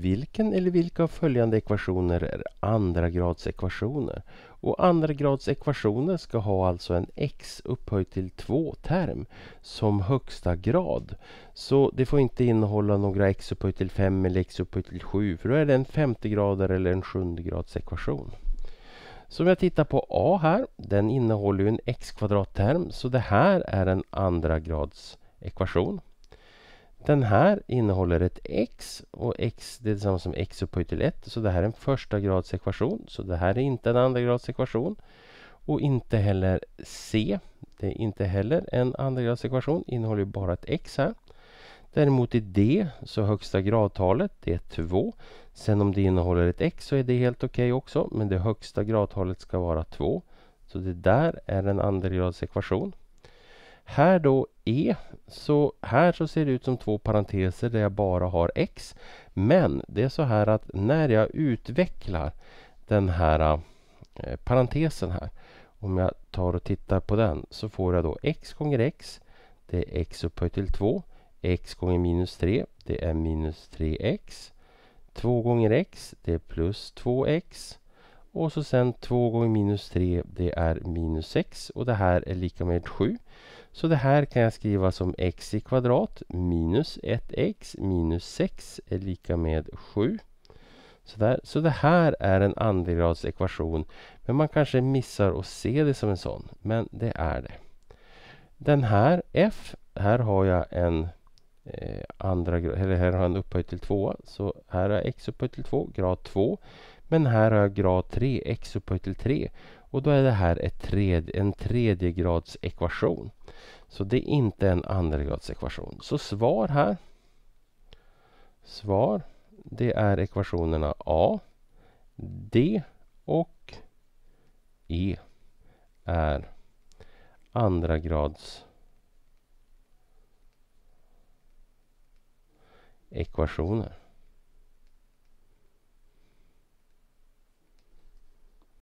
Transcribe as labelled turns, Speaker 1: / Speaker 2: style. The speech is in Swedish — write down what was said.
Speaker 1: Vilken eller vilka av följande ekvationer är andragradsekvationer? Och andragradsekvationer ska ha alltså en x upphöjt till 2-term som högsta grad. Så det får inte innehålla några x upphöjt till 5 eller x upphöjt till 7 för då är det en 50-grader eller en 7-gradsekvation. Så om jag tittar på a här, den innehåller ju en x kvadratterm så det här är en andragradsekvation. Den här innehåller ett x och x det är detsamma som x upphöjt till 1. Så det här är en första grads ekvation. Så det här är inte en andra grads ekvation. Och inte heller c. Det är inte heller en andra grads ekvation. Innehåller bara ett x här. Däremot i D så högsta gradtalet det är 2. Sen om det innehåller ett x så är det helt okej okay också men det högsta gradtalet ska vara 2. Så det där är en andragradsekvation. ekvation. Här då E, så här så ser det ut som två parenteser där jag bara har X. Men det är så här att när jag utvecklar den här eh, parentesen här. Om jag tar och tittar på den så får jag då X gånger X. Det är X upphöjt till 2. X gånger minus 3. Det är minus 3X. 2 gånger X. Det är plus 2X. Och så sen 2 gånger minus 3 det är minus 6 och det här är lika med 7. Så det här kan jag skriva som x i kvadrat minus 1x minus 6 är lika med 7. Så, där. så det här är en andelgradsekvation. Men man kanske missar att se det som en sån. Men det är det. Den här f, här har jag en eh, andra eller här har han upphöjt till 2. Så här har x upphöjt till 2, grad 2. Men här har jag grad 3, x upphöjt till 3. Och då är det här ett tredje, en tredjegradsekvation. Så det är inte en andragradsekvation. Så svar här. Svar. Det är ekvationerna A, D och E är andra grads ekvationer.